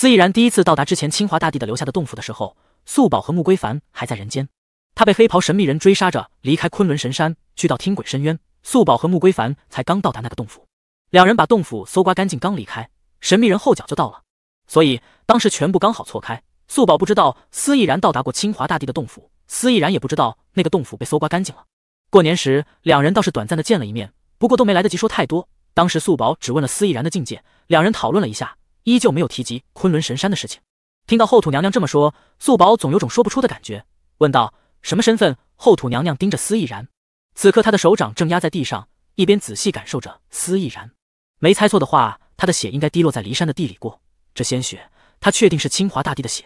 司亦然第一次到达之前清华大帝的留下的洞府的时候，素宝和穆归凡还在人间。他被黑袍神秘人追杀着离开昆仑神山，去到听鬼深渊。素宝和穆归凡才刚到达那个洞府，两人把洞府搜刮干净，刚离开，神秘人后脚就到了。所以当时全部刚好错开。素宝不知道司亦然到达过清华大帝的洞府，司亦然也不知道那个洞府被搜刮干净了。过年时，两人倒是短暂的见了一面，不过都没来得及说太多。当时素宝只问了司亦然的境界，两人讨论了一下。依旧没有提及昆仑神山的事情。听到后土娘娘这么说，素宝总有种说不出的感觉，问道：“什么身份？”后土娘娘盯着司亦然，此刻她的手掌正压在地上，一边仔细感受着司亦然。没猜错的话，他的血应该滴落在骊山的地里过。这鲜血，她确定是清华大帝的血，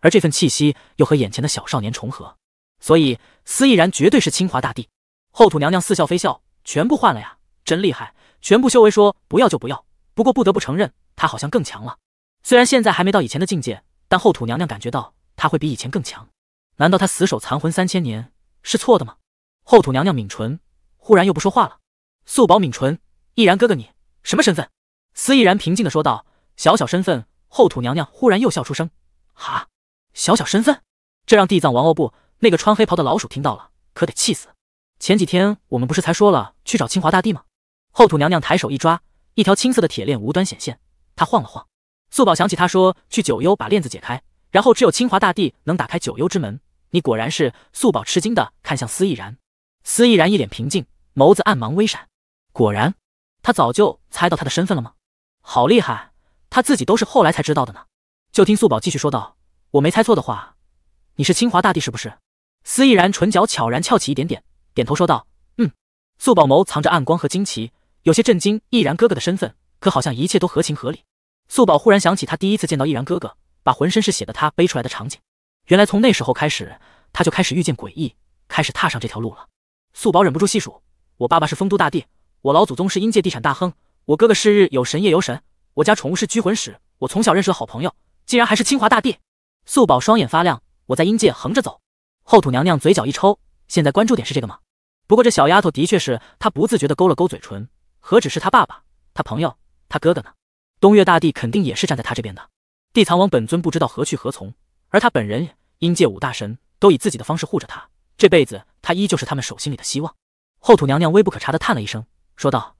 而这份气息又和眼前的小少年重合，所以司亦然绝对是清华大帝。后土娘娘似笑非笑：“全部换了呀，真厉害！全部修为说不要就不要。”不过不得不承认，他好像更强了。虽然现在还没到以前的境界，但后土娘娘感觉到他会比以前更强。难道他死守残魂三千年是错的吗？后土娘娘抿唇，忽然又不说话了。素宝抿唇，毅然哥哥，你什么身份？司毅然平静的说道：“小小身份。”后土娘娘忽然又笑出声：“哈，小小身份。”这让地藏王欧布那个穿黑袍的老鼠听到了，可得气死。前几天我们不是才说了去找清华大帝吗？后土娘娘抬手一抓。一条青色的铁链无端显现，他晃了晃。素宝想起他说去九幽把链子解开，然后只有清华大帝能打开九幽之门。你果然是素宝，吃惊的看向司亦然。司亦然一脸平静，眸子暗芒微闪。果然，他早就猜到他的身份了吗？好厉害，他自己都是后来才知道的呢。就听素宝继续说道：“我没猜错的话，你是清华大帝是不是？”司亦然唇角悄然翘起一点点，点头说道：“嗯。”素宝眸藏着暗光和惊奇。有些震惊，毅然哥哥的身份，可好像一切都合情合理。素宝忽然想起他第一次见到毅然哥哥，把浑身是血的他背出来的场景。原来从那时候开始，他就开始遇见诡异，开始踏上这条路了。素宝忍不住细数：我爸爸是丰都大帝，我老祖宗是阴界地产大亨，我哥哥是日有神夜游神，我家宠物是拘魂使，我从小认识的好朋友竟然还是清华大帝。素宝双眼发亮。我在阴界横着走。后土娘娘嘴角一抽，现在关注点是这个吗？不过这小丫头的确是她不自觉地勾了勾嘴唇。何止是他爸爸、他朋友、他哥哥呢？东岳大帝肯定也是站在他这边的。地藏王本尊不知道何去何从，而他本人，阴界五大神都以自己的方式护着他。这辈子，他依旧是他们手心里的希望。后土娘娘微不可察的叹了一声，说道：“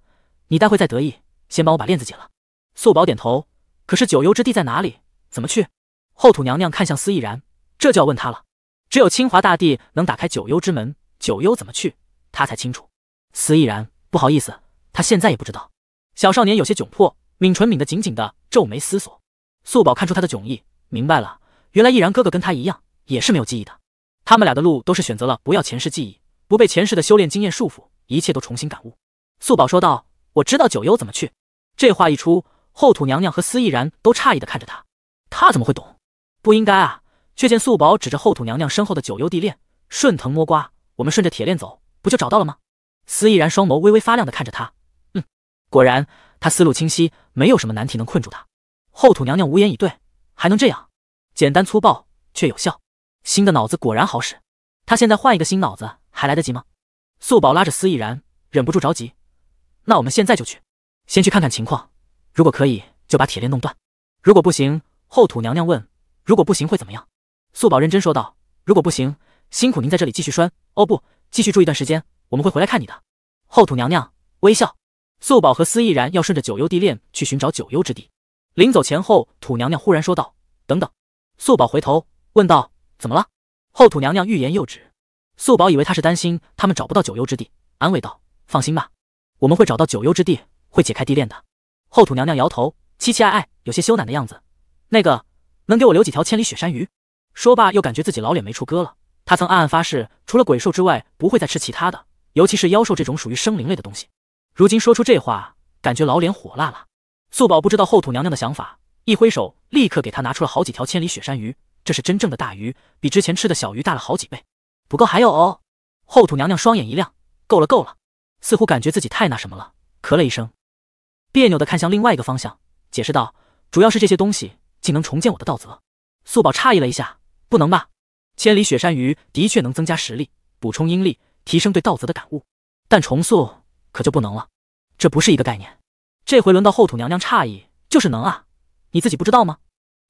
你待会再得意，先帮我把链子解了。”素宝点头。可是九幽之地在哪里？怎么去？后土娘娘看向司亦然，这就要问他了。只有清华大帝能打开九幽之门，九幽怎么去，他才清楚。司亦然，不好意思。他现在也不知道，小少年有些窘迫，抿唇抿得紧紧的，皱眉思索。素宝看出他的窘意，明白了，原来毅然哥哥跟他一样，也是没有记忆的。他们俩的路都是选择了不要前世记忆，不被前世的修炼经验束缚，一切都重新感悟。素宝说道：“我知道九幽怎么去。”这话一出，后土娘娘和司毅然都诧异的看着他，他怎么会懂？不应该啊！却见素宝指着后土娘娘身后的九幽地链，顺藤摸瓜，我们顺着铁链走，不就找到了吗？司毅然双眸微微发亮的看着他。果然，他思路清晰，没有什么难题能困住他。后土娘娘无言以对，还能这样？简单粗暴却有效，新的脑子果然好使。他现在换一个新脑子还来得及吗？素宝拉着司亦然，忍不住着急。那我们现在就去，先去看看情况。如果可以，就把铁链弄断；如果不行，后土娘娘问，如果不行会怎么样？素宝认真说道：“如果不行，辛苦您在这里继续拴。哦，不，继续住一段时间，我们会回来看你的。”后土娘娘微笑。素宝和司毅然要顺着九幽地链去寻找九幽之地，临走前后，土娘娘忽然说道：“等等。”素宝回头问道：“怎么了？”后土娘娘欲言又止。素宝以为她是担心他们找不到九幽之地，安慰道：“放心吧，我们会找到九幽之地，会解开地链的。”后土娘娘摇头，凄凄哀哀，有些羞赧的样子。那个，能给我留几条千里雪山鱼？说罢，又感觉自己老脸没处搁了。他曾暗暗发誓，除了鬼兽之外，不会再吃其他的，尤其是妖兽这种属于生灵类的东西。如今说出这话，感觉老脸火辣了。素宝不知道后土娘娘的想法，一挥手，立刻给他拿出了好几条千里雪山鱼。这是真正的大鱼，比之前吃的小鱼大了好几倍。不够还有哦。后土娘娘双眼一亮，够了够了，似乎感觉自己太那什么了，咳了一声，别扭的看向另外一个方向，解释道：“主要是这些东西竟能重建我的道泽。”素宝诧异了一下，不能吧？千里雪山鱼的确能增加实力，补充阴力，提升对道泽的感悟，但重塑。可就不能了，这不是一个概念。这回轮到后土娘娘诧异，就是能啊，你自己不知道吗？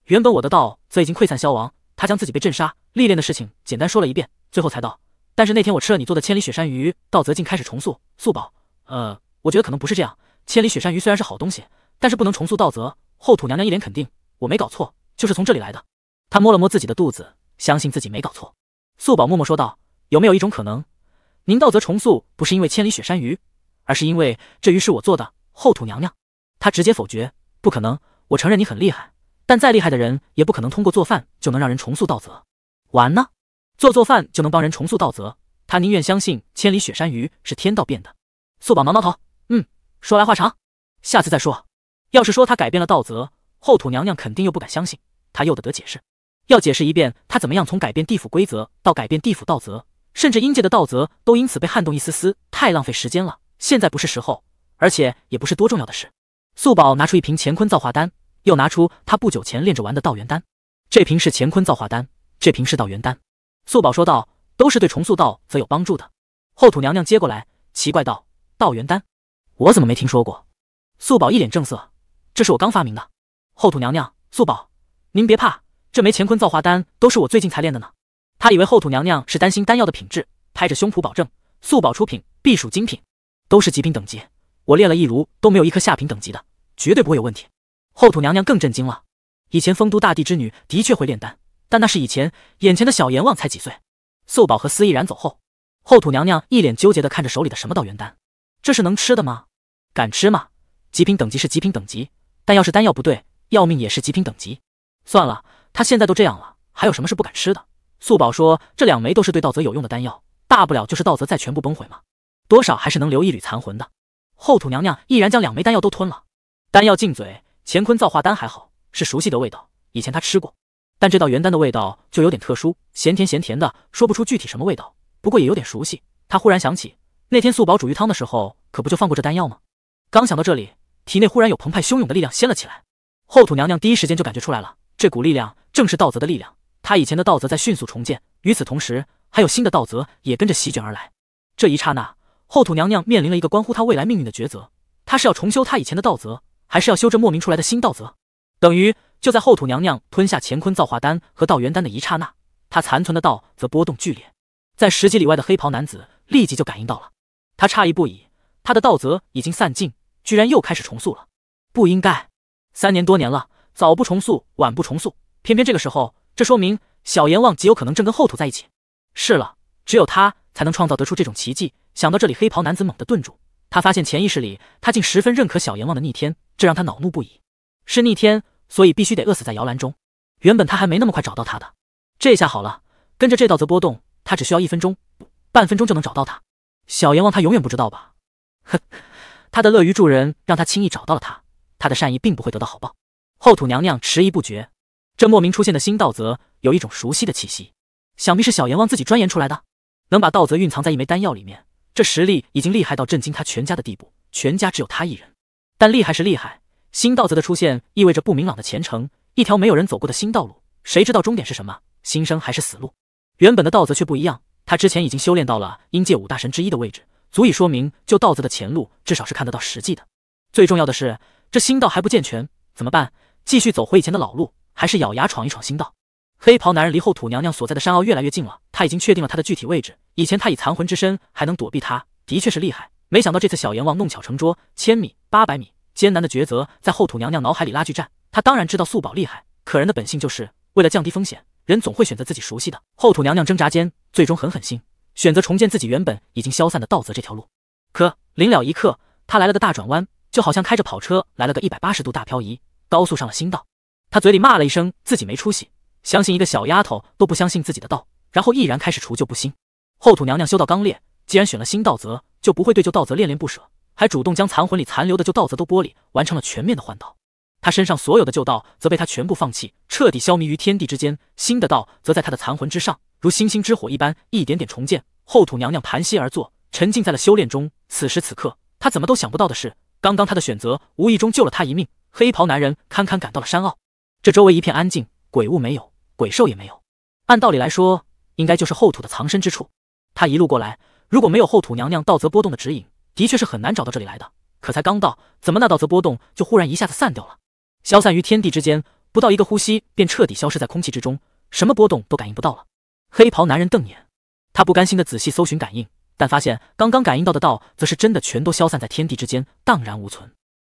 原本我的道则已经溃散消亡，他将自己被镇杀历练的事情简单说了一遍，最后才道：但是那天我吃了你做的千里雪山鱼，道则竟开始重塑。素宝，呃，我觉得可能不是这样。千里雪山鱼虽然是好东西，但是不能重塑道则。后土娘娘一脸肯定，我没搞错，就是从这里来的。她摸了摸自己的肚子，相信自己没搞错。素宝默默说道：有没有一种可能，您道则重塑不是因为千里雪山鱼？而是因为这鱼是我做的，后土娘娘，她直接否决，不可能。我承认你很厉害，但再厉害的人也不可能通过做饭就能让人重塑道泽。完呢？做做饭就能帮人重塑道泽，他宁愿相信千里雪山鱼是天道变的。素宝挠挠头，嗯，说来话长，下次再说。要是说他改变了道泽，后土娘娘肯定又不敢相信，他又得得解释。要解释一遍他怎么样从改变地府规则到改变地府道泽，甚至阴界的道泽都因此被撼动一丝丝，太浪费时间了。现在不是时候，而且也不是多重要的事。素宝拿出一瓶乾坤造化丹，又拿出他不久前练着玩的道元丹。这瓶是乾坤造化丹，这瓶是道元丹。素宝说道：“都是对重塑道则有帮助的。”后土娘娘接过来，奇怪道：“道元丹，我怎么没听说过？”素宝一脸正色：“这是我刚发明的。”后土娘娘，素宝，您别怕，这枚乾坤造化丹都是我最近才炼的呢。他以为后土娘娘是担心丹药的品质，拍着胸脯保证：“素宝出品，必属精品。”都是极品等级，我炼了一炉都没有一颗下品等级的，绝对不会有问题。后土娘娘更震惊了，以前丰都大帝之女的确会炼丹，但那是以前。眼前的小阎王才几岁？素宝和司亦然走后，后土娘娘一脸纠结的看着手里的什么道元丹，这是能吃的吗？敢吃吗？极品等级是极品等级，但要是丹药不对，要命也是极品等级。算了，她现在都这样了，还有什么是不敢吃的？素宝说这两枚都是对道泽有用的丹药，大不了就是道泽再全部崩毁嘛。多少还是能留一缕残魂的。后土娘娘毅然将两枚丹药都吞了。丹药进嘴，乾坤造化丹还好，是熟悉的味道，以前她吃过。但这道元丹的味道就有点特殊，咸甜咸甜的，说不出具体什么味道。不过也有点熟悉。她忽然想起，那天素宝煮鱼汤的时候，可不就放过这丹药吗？刚想到这里，体内忽然有澎湃汹涌的力量掀了起来。后土娘娘第一时间就感觉出来了，这股力量正是道泽的力量。她以前的道泽在迅速重建，与此同时，还有新的道泽也跟着席卷而来。这一刹那。后土娘娘面临了一个关乎她未来命运的抉择：她是要重修她以前的道则，还是要修这莫名出来的新道则？等于就在后土娘娘吞下乾坤造化丹和道元丹的一刹那，她残存的道则波动剧烈，在十几里外的黑袍男子立即就感应到了。他诧异不已，他的道则已经散尽，居然又开始重塑了，不应该。三年多年了，早不重塑，晚不重塑，偏偏这个时候，这说明小阎王极有可能正跟后土在一起。是了。只有他才能创造得出这种奇迹。想到这里，黑袍男子猛地顿住。他发现潜意识里，他竟十分认可小阎王的逆天，这让他恼怒不已。是逆天，所以必须得饿死在摇篮中。原本他还没那么快找到他的，这下好了，跟着这道则波动，他只需要一分钟，半分钟就能找到他。小阎王，他永远不知道吧？呵，他的乐于助人让他轻易找到了他，他的善意并不会得到好报。后土娘娘迟疑不决，这莫名出现的新道则有一种熟悉的气息，想必是小阎王自己钻研出来的。能把道泽蕴藏在一枚丹药里面，这实力已经厉害到震惊他全家的地步。全家只有他一人，但厉害是厉害。新道则的出现意味着不明朗的前程，一条没有人走过的新道路，谁知道终点是什么？新生还是死路？原本的道则却不一样，他之前已经修炼到了阴界五大神之一的位置，足以说明就道则的前路至少是看得到实际的。最重要的是，这新道还不健全，怎么办？继续走回以前的老路，还是咬牙闯一闯新道？黑袍男人离后土娘娘所在的山坳越来越近了，他已经确定了他的具体位置。以前他以残魂之身还能躲避他，的确是厉害。没想到这次小阎王弄巧成拙，千米八百米，艰难的抉择在后土娘娘脑海里拉锯战。她当然知道素宝厉害，可人的本性就是为了降低风险，人总会选择自己熟悉的。后土娘娘挣扎间，最终狠狠心，选择重建自己原本已经消散的道泽这条路。可临了一刻，她来了个大转弯，就好像开着跑车来了个一百八十度大漂移，高速上了新道。她嘴里骂了一声自己没出息，相信一个小丫头都不相信自己的道，然后毅然开始除旧布新。后土娘娘修道刚烈，既然选了新道则，就不会对旧道则恋恋不舍，还主动将残魂里残留的旧道则都剥离，完成了全面的换道。她身上所有的旧道则被她全部放弃，彻底消弭于天地之间。新的道则在她的残魂之上，如星星之火一般，一点点重建。后土娘娘盘膝而坐，沉浸在了修炼中。此时此刻，她怎么都想不到的是，刚刚她的选择无意中救了她一命。黑袍男人堪堪赶到了山坳，这周围一片安静，鬼物没有，鬼兽也没有。按道理来说，应该就是后土的藏身之处。他一路过来，如果没有后土娘娘道泽波动的指引，的确是很难找到这里来的。可才刚到，怎么那道泽波动就忽然一下子散掉了，消散于天地之间，不到一个呼吸便彻底消失在空气之中，什么波动都感应不到了。黑袍男人瞪眼，他不甘心的仔细搜寻感应，但发现刚刚感应到的道则是真的全都消散在天地之间，荡然无存。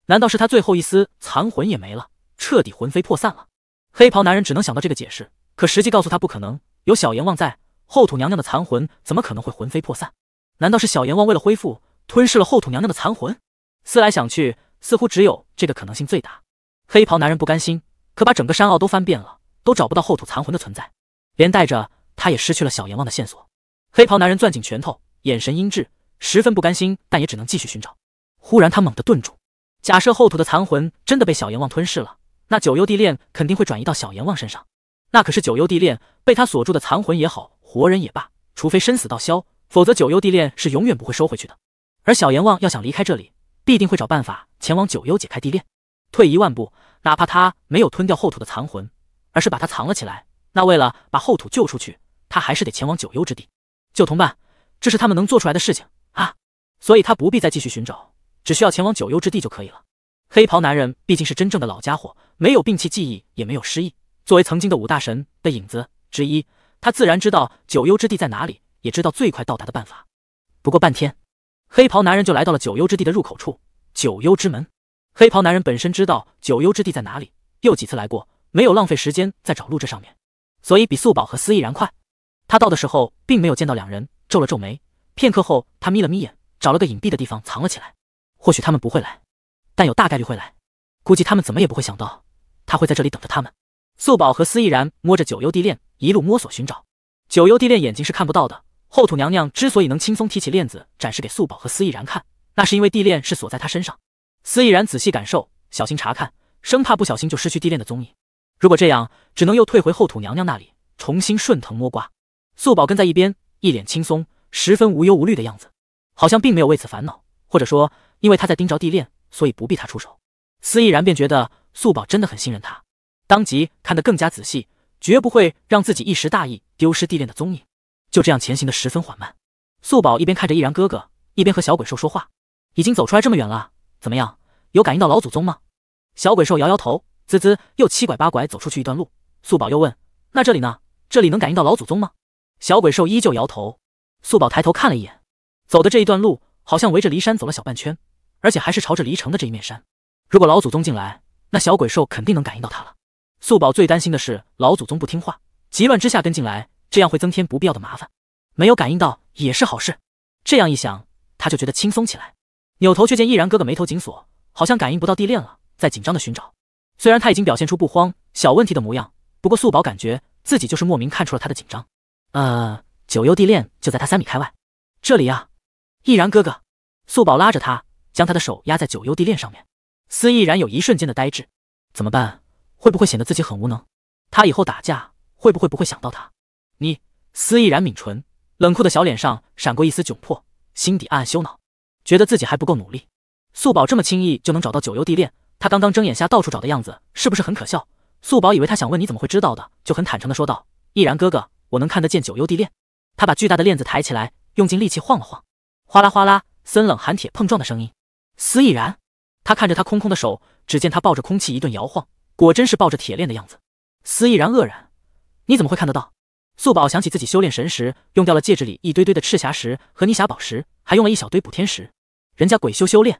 难道是他最后一丝残魂也没了，彻底魂飞魄散了？黑袍男人只能想到这个解释，可实际告诉他不可能，有小阎王在。后土娘娘的残魂怎么可能会魂飞魄散？难道是小阎王为了恢复吞噬了后土娘娘的残魂？思来想去，似乎只有这个可能性最大。黑袍男人不甘心，可把整个山坳都翻遍了，都找不到后土残魂的存在，连带着他也失去了小阎王的线索。黑袍男人攥紧拳头，眼神阴鸷，十分不甘心，但也只能继续寻找。忽然，他猛地顿住。假设后土的残魂真的被小阎王吞噬了，那九幽地链肯定会转移到小阎王身上。那可是九幽地链，被他锁住的残魂也好。活人也罢，除非生死道消，否则九幽地链是永远不会收回去的。而小阎王要想离开这里，必定会找办法前往九幽解开地链。退一万步，哪怕他没有吞掉后土的残魂，而是把他藏了起来，那为了把后土救出去，他还是得前往九幽之地救同伴。这是他们能做出来的事情啊！所以他不必再继续寻找，只需要前往九幽之地就可以了。黑袍男人毕竟是真正的老家伙，没有摒弃记忆，也没有失忆。作为曾经的五大神的影子之一。他自然知道九幽之地在哪里，也知道最快到达的办法。不过半天，黑袍男人就来到了九幽之地的入口处——九幽之门。黑袍男人本身知道九幽之地在哪里，又几次来过，没有浪费时间在找路这上面，所以比素宝和司亦然快。他到的时候，并没有见到两人，皱了皱眉。片刻后，他眯了眯眼，找了个隐蔽的地方藏了起来。或许他们不会来，但有大概率会来。估计他们怎么也不会想到，他会在这里等着他们。素宝和司亦然摸着九幽地链。一路摸索寻找九幽地链，眼睛是看不到的。后土娘娘之所以能轻松提起链子展示给素宝和司亦然看，那是因为地链是锁在她身上。司亦然仔细感受，小心查看，生怕不小心就失去地链的踪影。如果这样，只能又退回后土娘娘那里，重新顺藤摸瓜。素宝跟在一边，一脸轻松，十分无忧无虑的样子，好像并没有为此烦恼，或者说因为他在盯着地链，所以不必他出手。司亦然便觉得素宝真的很信任他，当即看得更加仔细。绝不会让自己一时大意丢失地恋的踪影，就这样前行的十分缓慢。素宝一边看着毅然哥哥，一边和小鬼兽说话。已经走出来这么远了，怎么样，有感应到老祖宗吗？小鬼兽摇摇头，滋滋，又七拐八拐走出去一段路。素宝又问：“那这里呢？这里能感应到老祖宗吗？”小鬼兽依旧摇头。素宝抬头看了一眼，走的这一段路好像围着骊山走了小半圈，而且还是朝着骊城的这一面山。如果老祖宗进来，那小鬼兽肯定能感应到他了。素宝最担心的是老祖宗不听话，急乱之下跟进来，这样会增添不必要的麻烦。没有感应到也是好事，这样一想，他就觉得轻松起来。扭头却见毅然哥哥眉头紧锁，好像感应不到地链了，在紧张的寻找。虽然他已经表现出不慌、小问题的模样，不过素宝感觉自己就是莫名看出了他的紧张。呃，九幽地链就在他三米开外，这里呀，毅然哥哥。素宝拉着他，将他的手压在九幽地链上面。司毅然有一瞬间的呆滞，怎么办？会不会显得自己很无能？他以后打架会不会不会想到他？你司毅然抿唇，冷酷的小脸上闪过一丝窘迫，心底暗暗羞恼，觉得自己还不够努力。素宝这么轻易就能找到九幽地链，他刚刚睁眼瞎到处找的样子是不是很可笑？素宝以为他想问你怎么会知道的，就很坦诚的说道：“毅然哥哥，我能看得见九幽地链。”他把巨大的链子抬起来，用尽力气晃了晃，哗啦哗啦，森冷寒铁碰撞的声音。司毅然，他看着他空空的手，只见他抱着空气一顿摇晃。果真是抱着铁链的样子，司毅然愕然，你怎么会看得到？素宝想起自己修炼神时用掉了戒指里一堆堆的赤霞石和泥霞宝石，还用了一小堆补天石。人家鬼修修炼，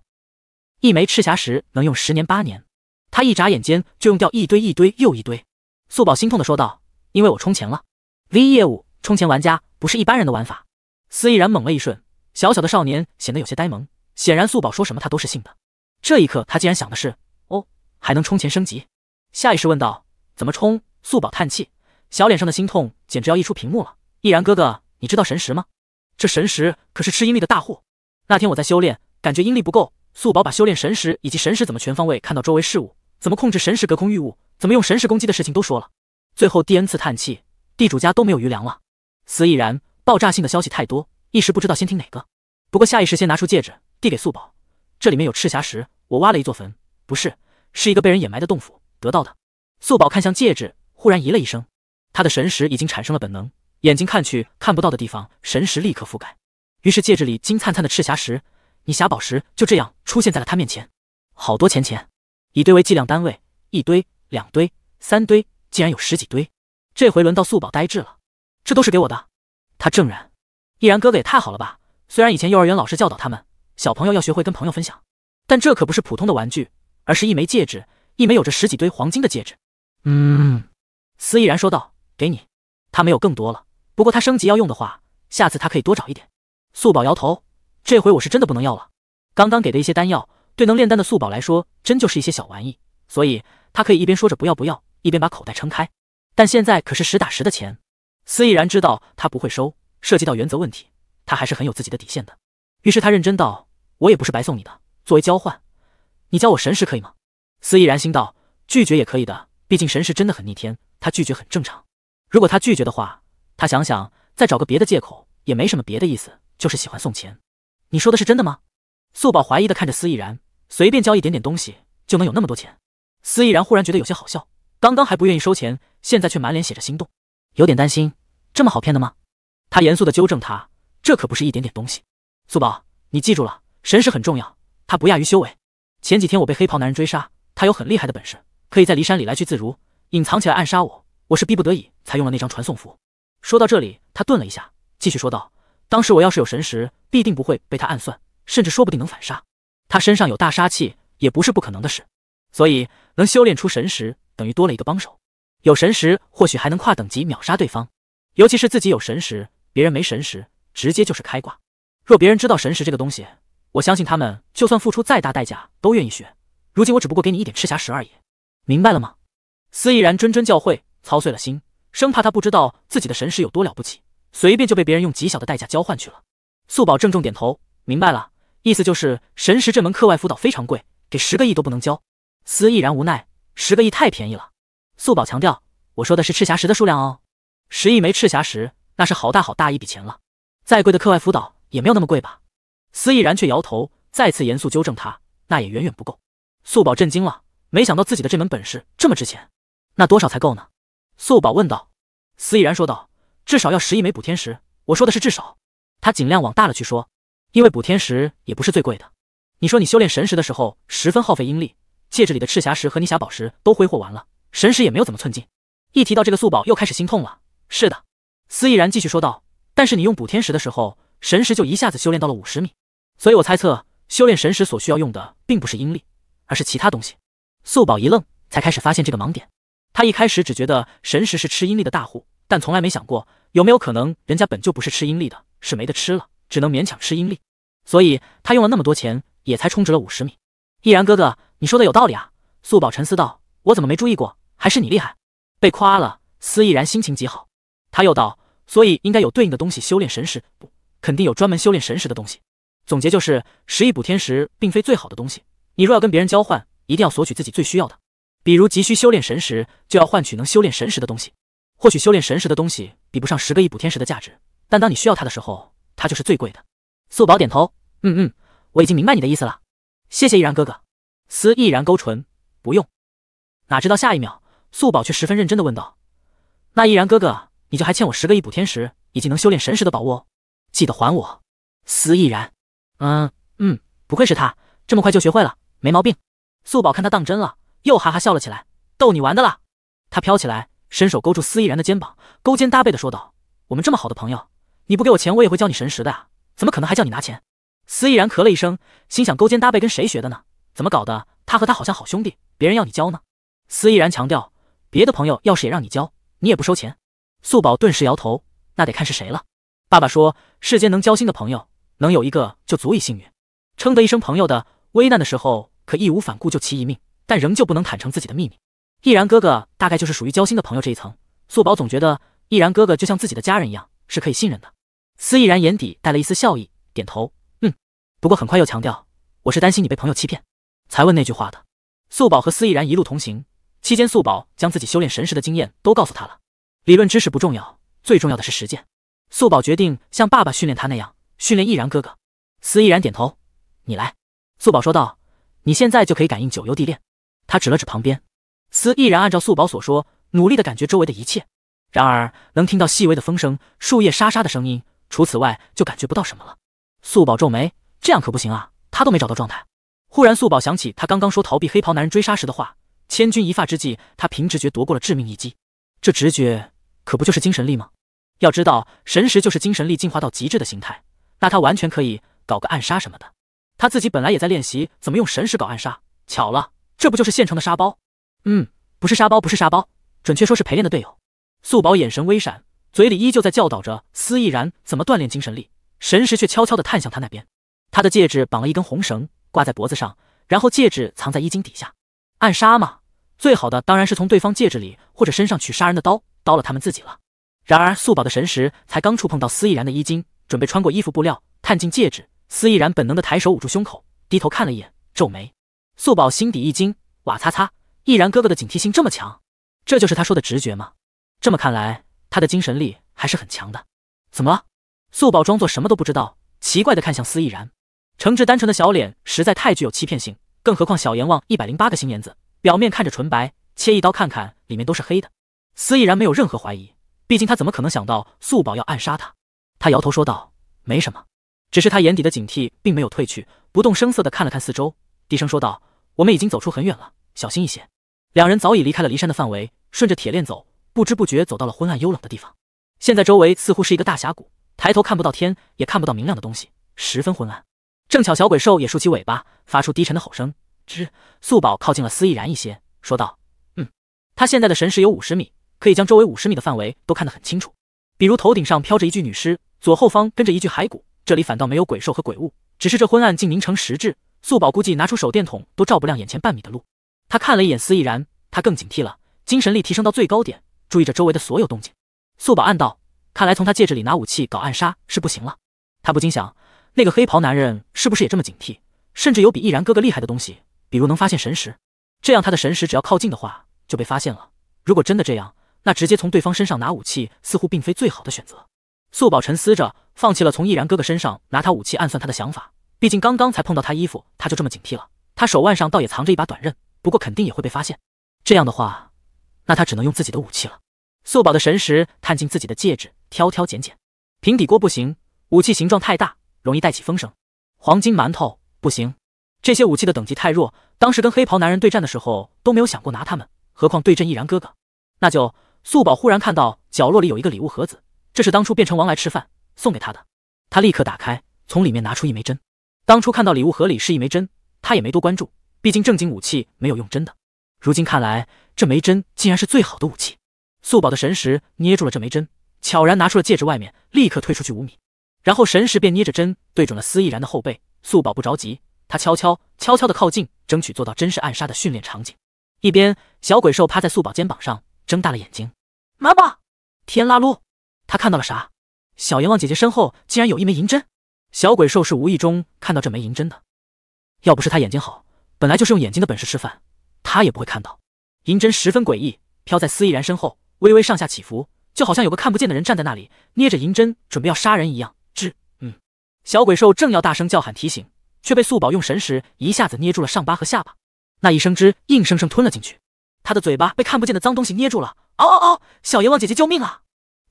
一枚赤霞石能用十年八年，他一眨眼间就用掉一堆一堆又一堆。素宝心痛的说道，因为我充钱了。V 业务充钱玩家不是一般人的玩法。司毅然猛了一瞬，小小的少年显得有些呆萌，显然素宝说什么他都是信的。这一刻他竟然想的是，哦，还能充钱升级。下意识问道：“怎么冲？”素宝叹气，小脸上的心痛简直要溢出屏幕了。毅然哥哥，你知道神石吗？这神石可是吃阴力的大户。那天我在修炼，感觉阴力不够，素宝把修炼神石以及神石怎么全方位看到周围事物，怎么控制神石隔空御物，怎么用神石攻击的事情都说了。最后第 n 次叹气，地主家都没有余粮了。思毅然，爆炸性的消息太多，一时不知道先听哪个。不过下意识先拿出戒指递给素宝，这里面有赤霞石，我挖了一座坟，不是，是一个被人掩埋的洞府。得到的素宝看向戒指，忽然咦了一声，他的神识已经产生了本能，眼睛看去看不到的地方，神识立刻覆盖。于是戒指里金灿灿的赤霞石、你霞宝石就这样出现在了他面前。好多钱钱，以堆为计量单位，一堆、两堆、三堆，竟然有十几堆。这回轮到素宝呆滞了，这都是给我的？他怔然，毅然哥哥也太好了吧！虽然以前幼儿园老师教导他们小朋友要学会跟朋友分享，但这可不是普通的玩具，而是一枚戒指。一枚有着十几堆黄金的戒指，嗯，司毅然说道：“给你，他没有更多了。不过他升级要用的话，下次他可以多找一点。”素宝摇头：“这回我是真的不能要了。刚刚给的一些丹药，对能炼丹的素宝来说，真就是一些小玩意，所以他可以一边说着不要不要，一边把口袋撑开。但现在可是实打实的钱。司毅然知道他不会收，涉及到原则问题，他还是很有自己的底线的。于是他认真道：我也不是白送你的，作为交换，你教我神识可以吗？”司亦然心道：“拒绝也可以的，毕竟神识真的很逆天，他拒绝很正常。如果他拒绝的话，他想想再找个别的借口也没什么别的意思，就是喜欢送钱。”你说的是真的吗？素宝怀疑的看着司亦然，随便交一点点东西就能有那么多钱？司亦然忽然觉得有些好笑，刚刚还不愿意收钱，现在却满脸写着心动，有点担心，这么好骗的吗？他严肃的纠正他：“这可不是一点点东西，素宝，你记住了，神识很重要，它不亚于修为。前几天我被黑袍男人追杀。”他有很厉害的本事，可以在骊山里来去自如，隐藏起来暗杀我。我是逼不得已才用了那张传送符。说到这里，他顿了一下，继续说道：“当时我要是有神识，必定不会被他暗算，甚至说不定能反杀。他身上有大杀器，也不是不可能的事。所以能修炼出神识，等于多了一个帮手。有神识，或许还能跨等级秒杀对方。尤其是自己有神识，别人没神识，直接就是开挂。若别人知道神识这个东西，我相信他们就算付出再大代价，都愿意学。”如今我只不过给你一点赤霞石而已，明白了吗？司毅然谆谆教诲，操碎了心，生怕他不知道自己的神识有多了不起，随便就被别人用极小的代价交换去了。素宝郑重点头，明白了。意思就是神识这门课外辅导非常贵，给十个亿都不能交。司毅然无奈，十个亿太便宜了。素宝强调，我说的是赤霞石的数量哦，十亿枚赤霞石，那是好大好大一笔钱了。再贵的课外辅导也没有那么贵吧？司毅然却摇头，再次严肃纠正他，那也远远不够。素宝震惊了，没想到自己的这门本事这么值钱。那多少才够呢？素宝问道。司依然说道：“至少要十亿枚补天石。我说的是至少，他尽量往大了去说，因为补天石也不是最贵的。你说你修炼神石的时候十分耗费阴力，戒指里的赤霞石和霓霞宝石都挥霍完了，神石也没有怎么寸进。一提到这个，素宝又开始心痛了。是的，司依然继续说道。但是你用补天石的时候，神石就一下子修炼到了五十米，所以我猜测修炼神石所需要用的并不是阴力。”而是其他东西。素宝一愣，才开始发现这个盲点。他一开始只觉得神石是吃阴力的大户，但从来没想过有没有可能人家本就不是吃阴力的，是没得吃了，只能勉强吃阴力。所以他用了那么多钱，也才充值了五十米。毅然哥哥，你说的有道理啊！素宝沉思道：“我怎么没注意过？还是你厉害。”被夸了，司毅然心情极好。他又道：“所以应该有对应的东西修炼神石，不肯定有专门修炼神石的东西。总结就是，十亿补天石并非最好的东西。”你若要跟别人交换，一定要索取自己最需要的，比如急需修炼神石，就要换取能修炼神石的东西。或许修炼神石的东西比不上十个亿补天石的价值，但当你需要它的时候，它就是最贵的。素宝点头，嗯嗯，我已经明白你的意思了，谢谢逸然哥哥。思逸然勾唇，不用。哪知道下一秒，素宝却十分认真的问道：“那逸然哥哥，你就还欠我十个亿补天石以及能修炼神石的宝物，记得还我。”思逸然，嗯嗯，不愧是他，这么快就学会了。没毛病。素宝看他当真了，又哈哈笑了起来，逗你玩的啦。他飘起来，伸手勾住司毅然的肩膀，勾肩搭背的说道：“我们这么好的朋友，你不给我钱，我也会教你神识的啊！怎么可能还叫你拿钱？”司毅然咳了一声，心想勾肩搭背跟谁学的呢？怎么搞的？他和他好像好兄弟，别人要你交呢？司毅然强调：“别的朋友要是也让你交，你也不收钱。”素宝顿时摇头：“那得看是谁了。”爸爸说：“世间能交心的朋友，能有一个就足以幸运，称得一声朋友的。”危难的时候可义无反顾救其一命，但仍旧不能坦诚自己的秘密。毅然哥哥大概就是属于交心的朋友这一层。素宝总觉得毅然哥哥就像自己的家人一样，是可以信任的。司毅然眼底带了一丝笑意，点头，嗯。不过很快又强调：“我是担心你被朋友欺骗，才问那句话的。”素宝和司毅然一路同行期间，素宝将自己修炼神识的经验都告诉他了。理论知识不重要，最重要的是实践。素宝决定像爸爸训练他那样训练毅然哥哥。司毅然点头，你来。素宝说道：“你现在就可以感应九幽地链。”他指了指旁边。司毅然按照素宝所说，努力的感觉周围的一切。然而，能听到细微的风声、树叶沙沙的声音，除此外就感觉不到什么了。素宝皱眉：“这样可不行啊，他都没找到状态。”忽然，素宝想起他刚刚说逃避黑袍男人追杀时的话。千钧一发之际，他凭直觉夺过了致命一击。这直觉可不就是精神力吗？要知道，神识就是精神力进化到极致的形态，那他完全可以搞个暗杀什么的。他自己本来也在练习怎么用神识搞暗杀，巧了，这不就是现成的沙包？嗯，不是沙包，不是沙包，准确说是陪练的队友。素宝眼神微闪，嘴里依旧在教导着司亦然怎么锻炼精神力，神识却悄悄地探向他那边。他的戒指绑了一根红绳，挂在脖子上，然后戒指藏在衣襟底下。暗杀嘛，最好的当然是从对方戒指里或者身上取杀人的刀，刀了他们自己了。然而素宝的神识才刚触碰到司亦然的衣襟，准备穿过衣服布料，探进戒指。司毅然本能的抬手捂住胸口，低头看了一眼，皱眉。素宝心底一惊，哇擦擦！毅然哥哥的警惕性这么强，这就是他说的直觉吗？这么看来，他的精神力还是很强的。怎么了？素宝装作什么都不知道，奇怪的看向司毅然。诚挚单纯的小脸实在太具有欺骗性，更何况小阎王一百零八个心眼子，表面看着纯白，切一刀看看里面都是黑的。司毅然没有任何怀疑，毕竟他怎么可能想到素宝要暗杀他？他摇头说道：“没什么。”只是他眼底的警惕并没有褪去，不动声色地看了看四周，低声说道：“我们已经走出很远了，小心一些。”两人早已离开了骊山的范围，顺着铁链走，不知不觉走到了昏暗幽冷的地方。现在周围似乎是一个大峡谷，抬头看不到天，也看不到明亮的东西，十分昏暗。正巧小鬼兽也竖起尾巴，发出低沉的吼声。吱，素宝靠近了司亦然一些，说道：“嗯，他现在的神识有五十米，可以将周围五十米的范围都看得很清楚。比如头顶上飘着一具女尸，左后方跟着一具骸骨。”这里反倒没有鬼兽和鬼物，只是这昏暗竟凝成实质。素宝估计拿出手电筒都照不亮眼前半米的路。他看了一眼司毅然，他更警惕了，精神力提升到最高点，注意着周围的所有动静。素宝暗道，看来从他戒指里拿武器搞暗杀是不行了。他不禁想，那个黑袍男人是不是也这么警惕？甚至有比毅然哥哥厉害的东西，比如能发现神识。这样他的神识只要靠近的话就被发现了。如果真的这样，那直接从对方身上拿武器似乎并非最好的选择。素宝沉思着，放弃了从易然哥哥身上拿他武器暗算他的想法。毕竟刚刚才碰到他衣服，他就这么警惕了。他手腕上倒也藏着一把短刃，不过肯定也会被发现。这样的话，那他只能用自己的武器了。素宝的神识探进自己的戒指，挑挑拣拣，平底锅不行，武器形状太大，容易带起风声。黄金馒头不行，这些武器的等级太弱。当时跟黑袍男人对战的时候都没有想过拿他们，何况对阵易然哥哥？那就，素宝忽然看到角落里有一个礼物盒子。这是当初变成王来吃饭送给他的，他立刻打开，从里面拿出一枚针。当初看到礼物盒里是一枚针，他也没多关注，毕竟正经武器没有用针的。如今看来，这枚针竟然是最好的武器。素宝的神识捏住了这枚针，悄然拿出了戒指，外面立刻退出去五米，然后神识便捏着针对准了司亦然的后背。素宝不着急，他悄悄悄悄的靠近，争取做到真实暗杀的训练场景。一边小鬼兽趴在素宝肩膀上，睁大了眼睛，妈妈，天啦噜！他看到了啥？小阎王姐姐身后竟然有一枚银针。小鬼兽是无意中看到这枚银针的，要不是他眼睛好，本来就是用眼睛的本事吃饭，他也不会看到。银针十分诡异，飘在司逸然身后，微微上下起伏，就好像有个看不见的人站在那里，捏着银针准备要杀人一样。吱，嗯。小鬼兽正要大声叫喊提醒，却被素宝用神识一下子捏住了上巴和下巴。那一声吱，硬生生吞了进去。他的嘴巴被看不见的脏东西捏住了。嗷嗷嗷！小阎王姐姐救命啊！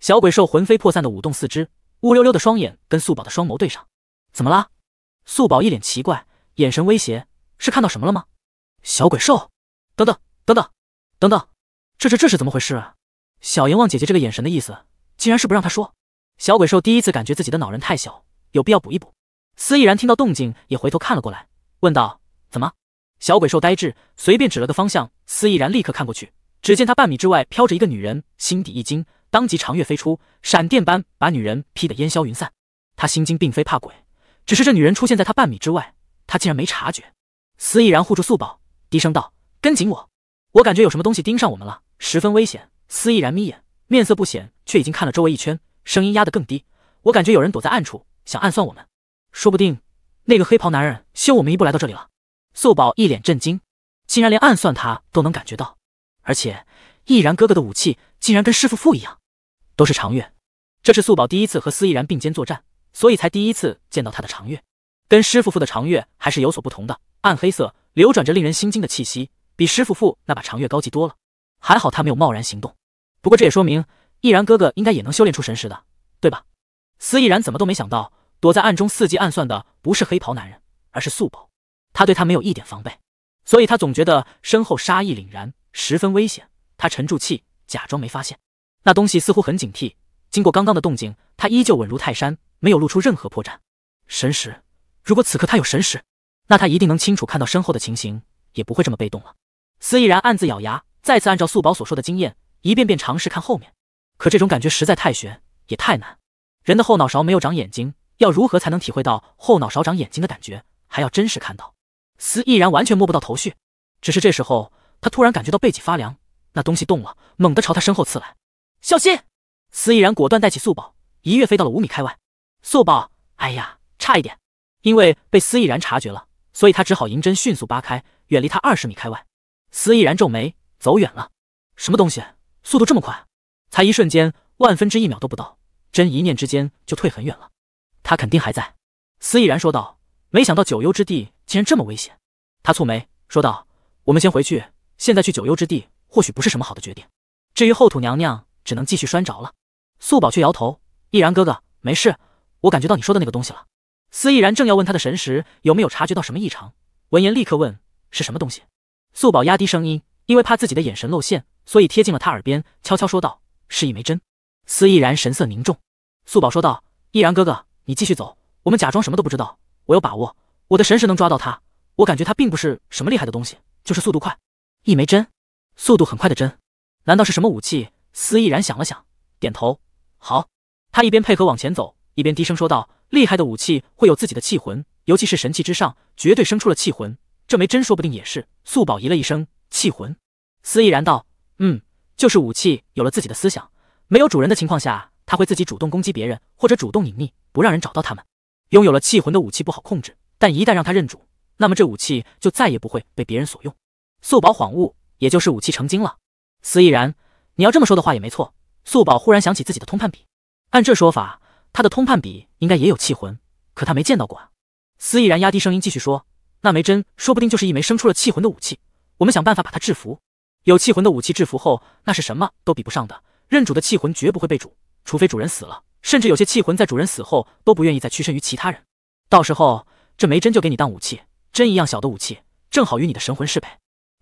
小鬼兽魂飞魄散的舞动四肢，乌溜溜的双眼跟素宝的双眸对上。怎么啦？素宝一脸奇怪，眼神威胁：“是看到什么了吗？”小鬼兽，等等等等等等，这这这是怎么回事？啊？小阎王姐姐这个眼神的意思，竟然是不让他说。小鬼兽第一次感觉自己的脑仁太小，有必要补一补。司毅然听到动静也回头看了过来，问道：“怎么？”小鬼兽呆滞，随便指了个方向。司毅然立刻看过去，只见他半米之外飘着一个女人，心底一惊。当即长月飞出，闪电般把女人劈得烟消云散。他心惊，并非怕鬼，只是这女人出现在他半米之外，他竟然没察觉。司毅然护住素宝，低声道：“跟紧我，我感觉有什么东西盯上我们了，十分危险。”司毅然眯眼，面色不显，却已经看了周围一圈，声音压得更低：“我感觉有人躲在暗处，想暗算我们。说不定那个黑袍男人先我们一步来到这里了。”素宝一脸震惊，竟然连暗算他都能感觉到，而且毅然哥哥的武器竟然跟师父傅一样。都是长月，这是素宝第一次和司毅然并肩作战，所以才第一次见到他的长月，跟师傅傅的长月还是有所不同的，暗黑色，流转着令人心惊的气息，比师傅傅那把长月高级多了。还好他没有贸然行动，不过这也说明毅然哥哥应该也能修炼出神识的，对吧？司毅然怎么都没想到，躲在暗中伺机暗算的不是黑袍男人，而是素宝，他对他没有一点防备，所以他总觉得身后杀意凛然，十分危险。他沉住气，假装没发现。那东西似乎很警惕，经过刚刚的动静，它依旧稳如泰山，没有露出任何破绽。神识，如果此刻它有神识，那它一定能清楚看到身后的情形，也不会这么被动了。司毅然暗自咬牙，再次按照素宝所说的经验，一遍遍尝试看后面。可这种感觉实在太悬，也太难。人的后脑勺没有长眼睛，要如何才能体会到后脑勺长眼睛的感觉？还要真实看到？司毅然完全摸不到头绪。只是这时候，他突然感觉到背脊发凉，那东西动了，猛地朝他身后刺来。小心！司毅然果断带起素宝，一跃飞到了五米开外。素宝，哎呀，差一点！因为被司毅然察觉了，所以他只好银针迅速扒开，远离他二十米开外。司毅然皱眉，走远了，什么东西？速度这么快？才一瞬间，万分之一秒都不到，真一念之间就退很远了。他肯定还在。司毅然说道：“没想到九幽之地竟然这么危险。”他蹙眉说道：“我们先回去，现在去九幽之地或许不是什么好的决定。至于后土娘娘……”只能继续拴着了。素宝却摇头：“逸然哥哥，没事，我感觉到你说的那个东西了。”司逸然正要问他的神识有没有察觉到什么异常，闻言立刻问：“是什么东西？”素宝压低声音，因为怕自己的眼神露馅，所以贴近了他耳边，悄悄说道：“是一枚针。”司逸然神色凝重。素宝说道：“逸然哥哥，你继续走，我们假装什么都不知道。我有把握，我的神识能抓到他。我感觉他并不是什么厉害的东西，就是速度快，一枚针，速度很快的针，难道是什么武器？”司毅然想了想，点头，好。他一边配合往前走，一边低声说道：“厉害的武器会有自己的器魂，尤其是神器之上，绝对生出了器魂。这枚针说不定也是。”素宝咦了一声：“器魂？”司毅然道：“嗯，就是武器有了自己的思想，没有主人的情况下，他会自己主动攻击别人，或者主动隐匿，不让人找到他们。拥有了器魂的武器不好控制，但一旦让他认主，那么这武器就再也不会被别人所用。”素宝恍悟，也就是武器成精了。司毅然。你要这么说的话也没错，素宝忽然想起自己的通判笔，按这说法，他的通判笔应该也有气魂，可他没见到过。啊。司毅然压低声音继续说，那枚针说不定就是一枚生出了气魂的武器，我们想办法把它制服。有气魂的武器制服后，那是什么都比不上的，认主的气魂绝不会被主，除非主人死了，甚至有些气魂在主人死后都不愿意再屈身于其他人。到时候这枚针就给你当武器，针一样小的武器，正好与你的神魂适配。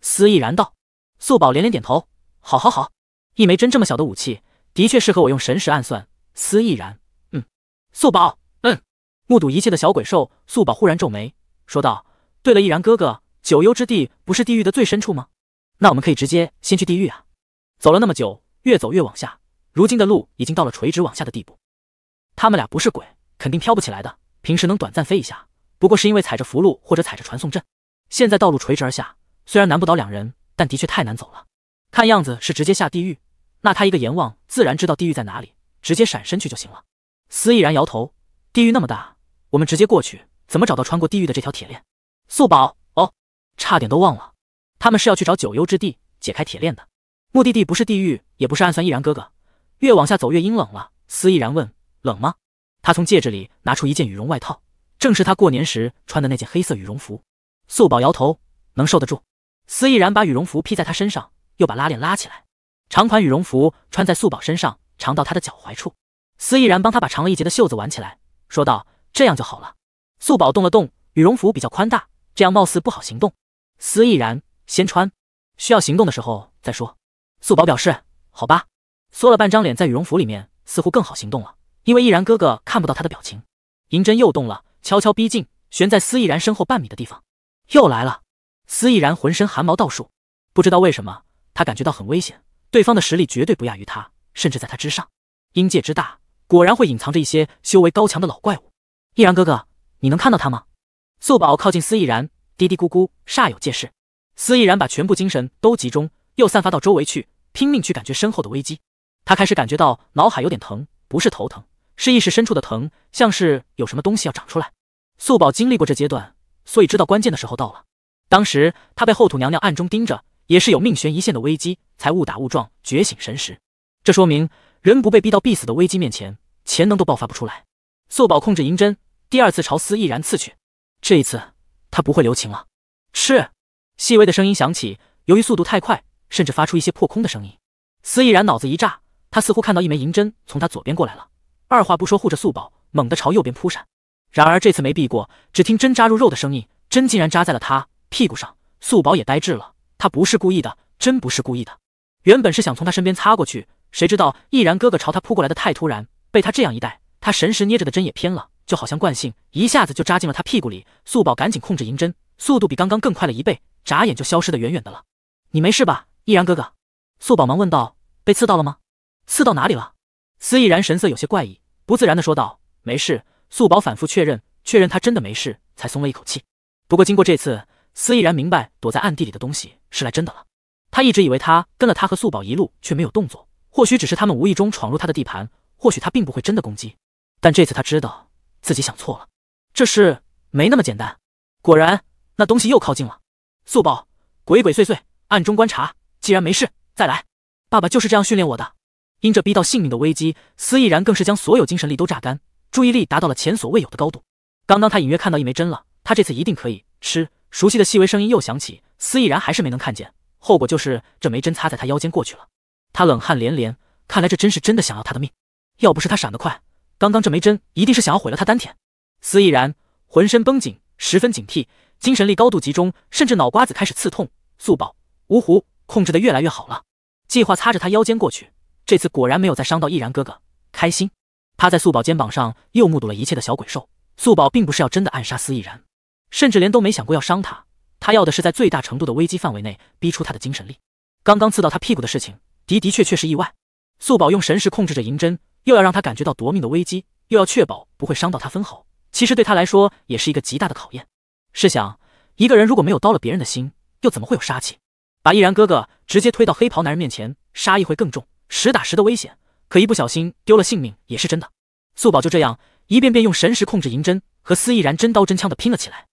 司毅然道，素宝连连点头，好好好。一枚针这么小的武器，的确适合我用神识暗算。思亦然，嗯。素宝，嗯。目睹一切的小鬼兽素宝忽然皱眉，说道：“对了，亦然哥哥，九幽之地不是地狱的最深处吗？那我们可以直接先去地狱啊！走了那么久，越走越往下，如今的路已经到了垂直往下的地步。他们俩不是鬼，肯定飘不起来的。平时能短暂飞一下，不过是因为踩着福禄或者踩着传送阵。现在道路垂直而下，虽然难不倒两人，但的确太难走了。看样子是直接下地狱。”那他一个阎王自然知道地狱在哪里，直接闪身去就行了。司毅然摇头，地狱那么大，我们直接过去怎么找到穿过地狱的这条铁链？素宝哦，差点都忘了，他们是要去找九幽之地解开铁链的。目的地不是地狱，也不是暗算毅然哥哥。越往下走越阴冷了。司毅然问：“冷吗？”他从戒指里拿出一件羽绒外套，正是他过年时穿的那件黑色羽绒服。素宝摇头，能受得住。司毅然把羽绒服披在他身上，又把拉链拉起来。长款羽绒服穿在素宝身上，长到他的脚踝处。司毅然帮他把长了一截的袖子挽起来，说道：“这样就好了。”素宝动了动，羽绒服比较宽大，这样貌似不好行动。司毅然先穿，需要行动的时候再说。素宝表示：“好吧。”缩了半张脸在羽绒服里面，似乎更好行动了，因为毅然哥哥看不到他的表情。银针又动了，悄悄逼近，悬在司毅然身后半米的地方。又来了！司毅然浑身汗毛倒竖，不知道为什么，他感觉到很危险。对方的实力绝对不亚于他，甚至在他之上。阴界之大，果然会隐藏着一些修为高强的老怪物。易然哥哥，你能看到他吗？素宝靠近司易然，嘀嘀咕咕，煞有介事。司易然把全部精神都集中，又散发到周围去，拼命去感觉身后的危机。他开始感觉到脑海有点疼，不是头疼，是意识深处的疼，像是有什么东西要长出来。素宝经历过这阶段，所以知道关键的时候到了。当时他被后土娘娘暗中盯着，也是有命悬一线的危机。才误打误撞觉醒神识，这说明人不被逼到必死的危机面前，潜能都爆发不出来。素宝控制银针，第二次朝司亦然刺去，这一次他不会留情了。吃，细微的声音响起，由于速度太快，甚至发出一些破空的声音。司亦然脑子一炸，他似乎看到一枚银针从他左边过来了，二话不说护着素宝，猛地朝右边扑闪。然而这次没避过，只听针扎入肉的声音，针竟然扎在了他屁股上。素宝也呆滞了，他不是故意的，真不是故意的。原本是想从他身边擦过去，谁知道毅然哥哥朝他扑过来的太突然，被他这样一带，他神识捏着的针也偏了，就好像惯性一下子就扎进了他屁股里。素宝赶紧控制银针，速度比刚刚更快了一倍，眨眼就消失的远远的了。你没事吧，毅然哥哥？素宝忙问道。被刺到了吗？刺到哪里了？司毅然神色有些怪异，不自然的说道，没事。素宝反复确认，确认他真的没事，才松了一口气。不过经过这次，司毅然明白躲在暗地里的东西是来真的了。他一直以为他跟了他和素宝一路却没有动作，或许只是他们无意中闯入他的地盘，或许他并不会真的攻击。但这次他知道自己想错了，这事没那么简单。果然，那东西又靠近了。素宝鬼鬼祟祟，暗中观察。既然没事，再来。爸爸就是这样训练我的。因这逼到性命的危机，司毅然更是将所有精神力都榨干，注意力达到了前所未有的高度。刚刚他隐约看到一枚针了，他这次一定可以。吃，熟悉的细微声音又响起，司毅然还是没能看见。后果就是这枚针插在他腰间过去了，他冷汗连连，看来这真是真的想要他的命，要不是他闪得快，刚刚这枚针一定是想要毁了他丹田。司毅然浑身绷紧，十分警惕，精神力高度集中，甚至脑瓜子开始刺痛。素宝，芜湖，控制的越来越好了。计划擦着他腰间过去，这次果然没有再伤到毅然哥哥，开心。趴在素宝肩膀上又目睹了一切的小鬼兽，素宝并不是要真的暗杀司毅然，甚至连都没想过要伤他。他要的是在最大程度的危机范围内逼出他的精神力。刚刚刺到他屁股的事情，的的确确是意外。素宝用神识控制着银针，又要让他感觉到夺命的危机，又要确保不会伤到他分毫。其实对他来说，也是一个极大的考验。试想，一个人如果没有刀了别人的心，又怎么会有杀气？把毅然哥哥直接推到黑袍男人面前，杀意会更重，实打实的危险。可一不小心丢了性命也是真的。素宝就这样一遍遍用神识控制银针，和司毅然真刀真枪的拼了起来。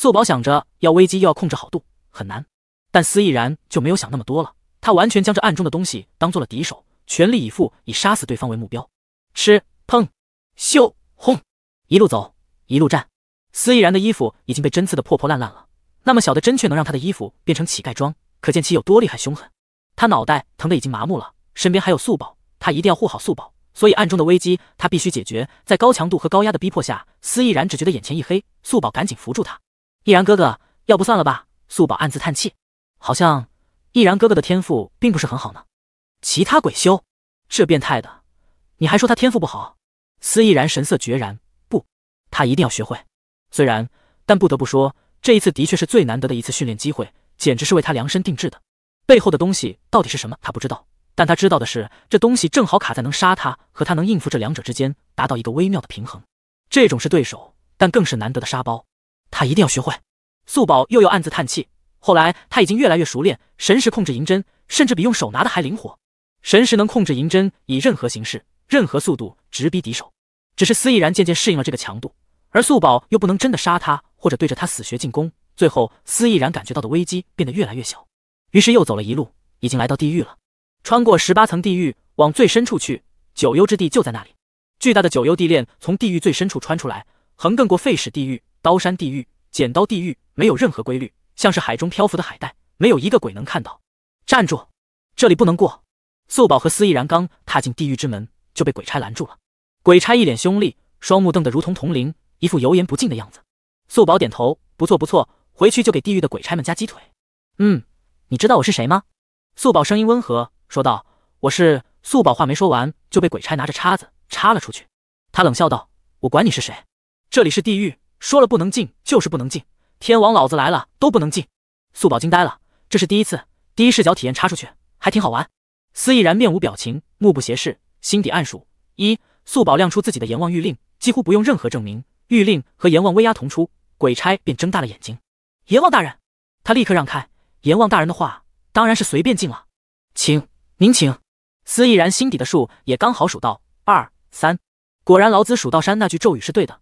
素宝想着要危机又要控制好度很难，但司毅然就没有想那么多了。他完全将这暗中的东西当做了敌手，全力以赴以杀死对方为目标。吃，砰，咻，轰，一路走一路战。司毅然的衣服已经被针刺的破破烂烂了，那么小的针却能让他的衣服变成乞丐装，可见其有多厉害凶狠。他脑袋疼得已经麻木了，身边还有素宝，他一定要护好素宝。所以暗中的危机他必须解决。在高强度和高压的逼迫下，司毅然只觉得眼前一黑，素宝赶紧扶住他。毅然哥哥，要不算了吧？素宝暗自叹气，好像毅然哥哥的天赋并不是很好呢。其他鬼修，这变态的，你还说他天赋不好？司毅然神色决然，不，他一定要学会。虽然，但不得不说，这一次的确是最难得的一次训练机会，简直是为他量身定制的。背后的东西到底是什么，他不知道，但他知道的是，这东西正好卡在能杀他和他能应付这两者之间，达到一个微妙的平衡。这种是对手，但更是难得的沙包。他一定要学会。素宝又又暗自叹气。后来他已经越来越熟练，神识控制银针，甚至比用手拿的还灵活。神识能控制银针，以任何形式、任何速度直逼敌手。只是司毅然渐渐适应了这个强度，而素宝又不能真的杀他，或者对着他死穴进攻。最后，司毅然感觉到的危机变得越来越小。于是又走了一路，已经来到地狱了。穿过十八层地狱，往最深处去，九幽之地就在那里。巨大的九幽地链从地狱最深处穿出来，横亘过废史地狱。刀山地狱、剪刀地狱没有任何规律，像是海中漂浮的海带，没有一个鬼能看到。站住！这里不能过。素宝和司毅然刚踏进地狱之门，就被鬼差拦住了。鬼差一脸凶厉，双目瞪得如同铜铃，一副油盐不进的样子。素宝点头，不错不错，回去就给地狱的鬼差们加鸡腿。嗯，你知道我是谁吗？素宝声音温和说道：“我是素宝。”话没说完，就被鬼差拿着叉子插了出去。他冷笑道：“我管你是谁，这里是地狱。”说了不能进就是不能进，天王老子来了都不能进。素宝惊呆了，这是第一次第一视角体验插出去还挺好玩。司毅然面无表情，目不斜视，心底暗数一。素宝亮出自己的阎王玉令，几乎不用任何证明，玉令和阎王威压同出，鬼差便睁大了眼睛。阎王大人，他立刻让开。阎王大人的话当然是随便进了，请您请。司毅然心底的数也刚好数到二三，果然老子数到山那句咒语是对的。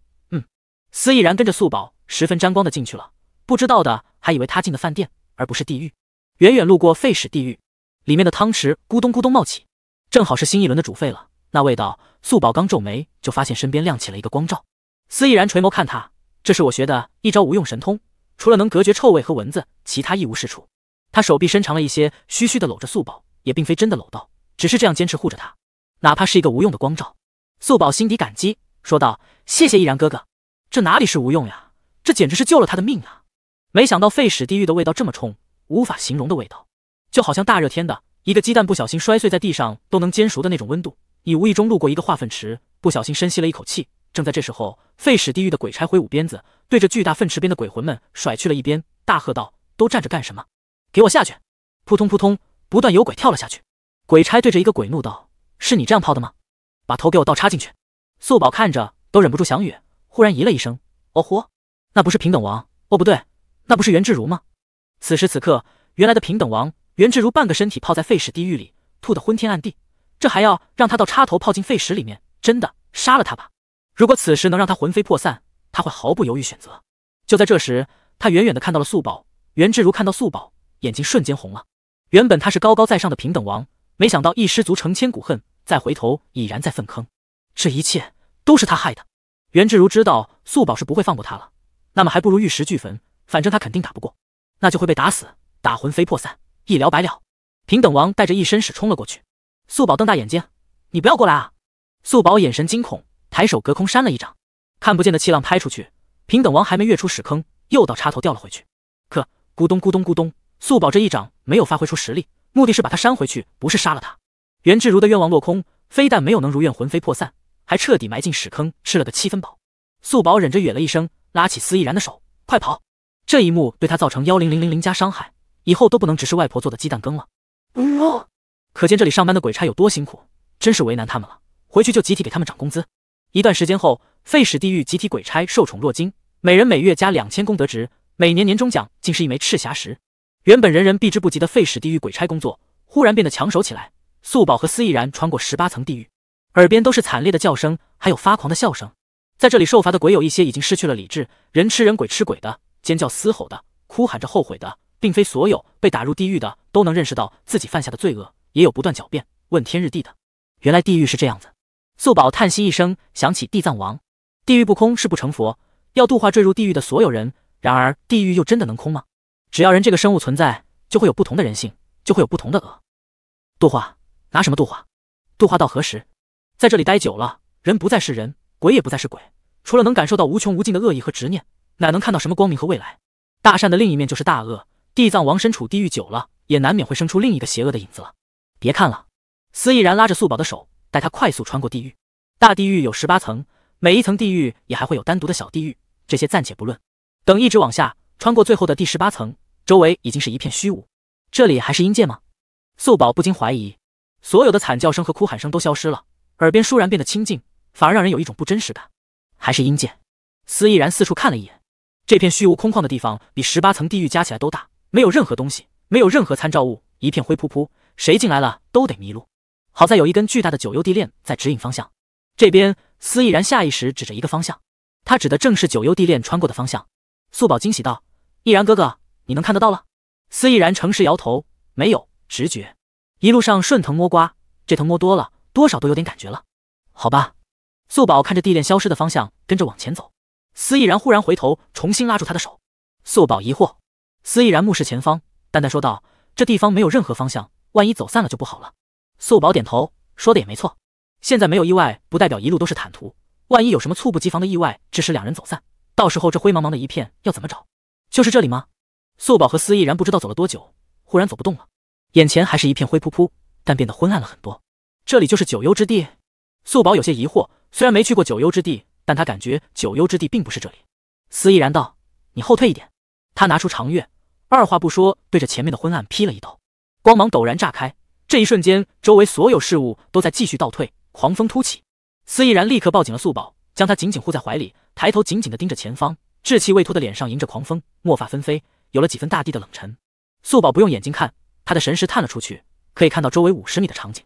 司毅然跟着素宝十分沾光的进去了，不知道的还以为他进的饭店而不是地狱。远远路过废屎地狱，里面的汤池咕咚咕咚冒起，正好是新一轮的煮沸了。那味道，素宝刚皱眉就发现身边亮起了一个光照。司毅然垂眸看他，这是我学的一招无用神通，除了能隔绝臭味和蚊子，其他一无是处。他手臂伸长了一些，嘘嘘的搂着素宝，也并非真的搂到，只是这样坚持护着他，哪怕是一个无用的光照。素宝心底感激，说道：“谢谢毅然哥哥。”这哪里是无用呀？这简直是救了他的命啊！没想到废史地狱的味道这么冲，无法形容的味道，就好像大热天的一个鸡蛋不小心摔碎在地上都能煎熟的那种温度。你无意中路过一个化粪池，不小心深吸了一口气。正在这时候，废史地狱的鬼差挥舞鞭子，对着巨大粪池边的鬼魂们甩去了一边，大喝道：“都站着干什么？给我下去！”扑通扑通，不断有鬼跳了下去。鬼差对着一个鬼怒道：“是你这样泡的吗？把头给我倒插进去！”素宝看着都忍不住想哕。忽然咦了一声，哦豁，那不是平等王？哦不对，那不是袁志如吗？此时此刻，原来的平等王袁志如半个身体泡在废石地狱里，吐得昏天暗地。这还要让他到插头泡进废石里面？真的杀了他吧！如果此时能让他魂飞魄散，他会毫不犹豫选择。就在这时，他远远的看到了素宝。袁志如看到素宝，眼睛瞬间红了。原本他是高高在上的平等王，没想到一失足成千古恨，再回头已然在粪坑。这一切都是他害的。袁志如知道素宝是不会放过他了，那么还不如玉石俱焚，反正他肯定打不过，那就会被打死，打魂飞魄散，一了百了。平等王带着一身屎冲了过去，素宝瞪大眼睛，你不要过来啊！素宝眼神惊恐，抬手隔空扇了一掌，看不见的气浪拍出去，平等王还没跃出屎坑，又到插头掉了回去。可咕咚咕咚咕咚，素宝这一掌没有发挥出实力，目的是把他扇回去，不是杀了他。袁志如的愿望落空，非但没有能如愿魂飞魄散。还彻底埋进屎坑，吃了个七分饱。素宝忍着哕了一声，拉起司亦然的手，快跑！这一幕对他造成幺零零零零加伤害，以后都不能只是外婆做的鸡蛋羹了。呜，可见这里上班的鬼差有多辛苦，真是为难他们了。回去就集体给他们涨工资。一段时间后，废屎地狱集体鬼差受宠若惊，每人每月加两千功德值，每年年终奖竟是一枚赤霞石。原本人人避之不及的废屎地狱鬼差工作，忽然变得抢手起来。素宝和司毅然穿过十八层地狱。耳边都是惨烈的叫声，还有发狂的笑声。在这里受罚的鬼有一些已经失去了理智，人吃人，鬼吃鬼的尖叫嘶吼的，哭喊着后悔的，并非所有被打入地狱的都能认识到自己犯下的罪恶，也有不断狡辩、问天日地的。原来地狱是这样子。素宝叹息一声，想起地藏王：地狱不空是不成佛，要度化坠入地狱的所有人。然而，地狱又真的能空吗？只要人这个生物存在，就会有不同的人性，就会有不同的恶。度化拿什么度化？度化到何时？在这里待久了，人不再是人，鬼也不再是鬼。除了能感受到无穷无尽的恶意和执念，哪能看到什么光明和未来？大善的另一面就是大恶。地藏王身处地狱久了，也难免会生出另一个邪恶的影子了。别看了，司毅然拉着素宝的手，带他快速穿过地狱。大地狱有十八层，每一层地狱也还会有单独的小地狱，这些暂且不论。等一直往下，穿过最后的第十八层，周围已经是一片虚无。这里还是阴界吗？素宝不禁怀疑。所有的惨叫声和哭喊声都消失了。耳边倏然变得清静，反而让人有一种不真实感。还是阴间。司毅然四处看了一眼，这片虚无空旷的地方比十八层地狱加起来都大，没有任何东西，没有任何参照物，一片灰扑扑，谁进来了都得迷路。好在有一根巨大的九幽地链在指引方向。这边，司毅然下意识指着一个方向，他指的正是九幽地链穿过的方向。素宝惊喜道：“毅然哥哥，你能看得到了？”司毅然诚实摇头：“没有，直觉。一路上顺藤摸瓜，这藤摸多了。”多少都有点感觉了，好吧。素宝看着地链消失的方向，跟着往前走。司毅然忽然回头，重新拉住他的手。素宝疑惑，司毅然目视前方，淡淡说道：“这地方没有任何方向，万一走散了就不好了。”素宝点头，说的也没错。现在没有意外，不代表一路都是坦途。万一有什么猝不及防的意外，致使两人走散，到时候这灰茫茫的一片要怎么找？就是这里吗？素宝和司毅然不知道走了多久，忽然走不动了。眼前还是一片灰扑扑，但变得昏暗了很多。这里就是九幽之地，素宝有些疑惑。虽然没去过九幽之地，但他感觉九幽之地并不是这里。司毅然道：“你后退一点。”他拿出长月，二话不说，对着前面的昏暗劈了一刀，光芒陡然炸开。这一瞬间，周围所有事物都在继续倒退，狂风突起。司毅然立刻抱紧了素宝，将她紧紧护在怀里，抬头紧紧地盯着前方。稚气未脱的脸上迎着狂风，墨发纷飞，有了几分大地的冷沉。素宝不用眼睛看，她的神识探了出去，可以看到周围五十米的场景。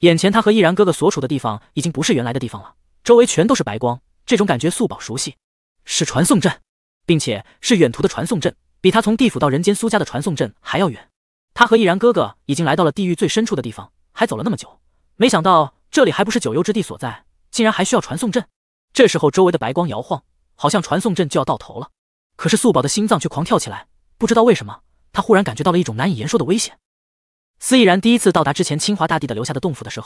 眼前，他和毅然哥哥所处的地方已经不是原来的地方了，周围全都是白光，这种感觉素宝熟悉，是传送阵，并且是远途的传送阵，比他从地府到人间苏家的传送阵还要远。他和毅然哥哥已经来到了地狱最深处的地方，还走了那么久，没想到这里还不是九幽之地所在，竟然还需要传送阵。这时候，周围的白光摇晃，好像传送阵就要到头了，可是素宝的心脏却狂跳起来，不知道为什么，他忽然感觉到了一种难以言说的危险。司毅然第一次到达之前清华大帝的留下的洞府的时候。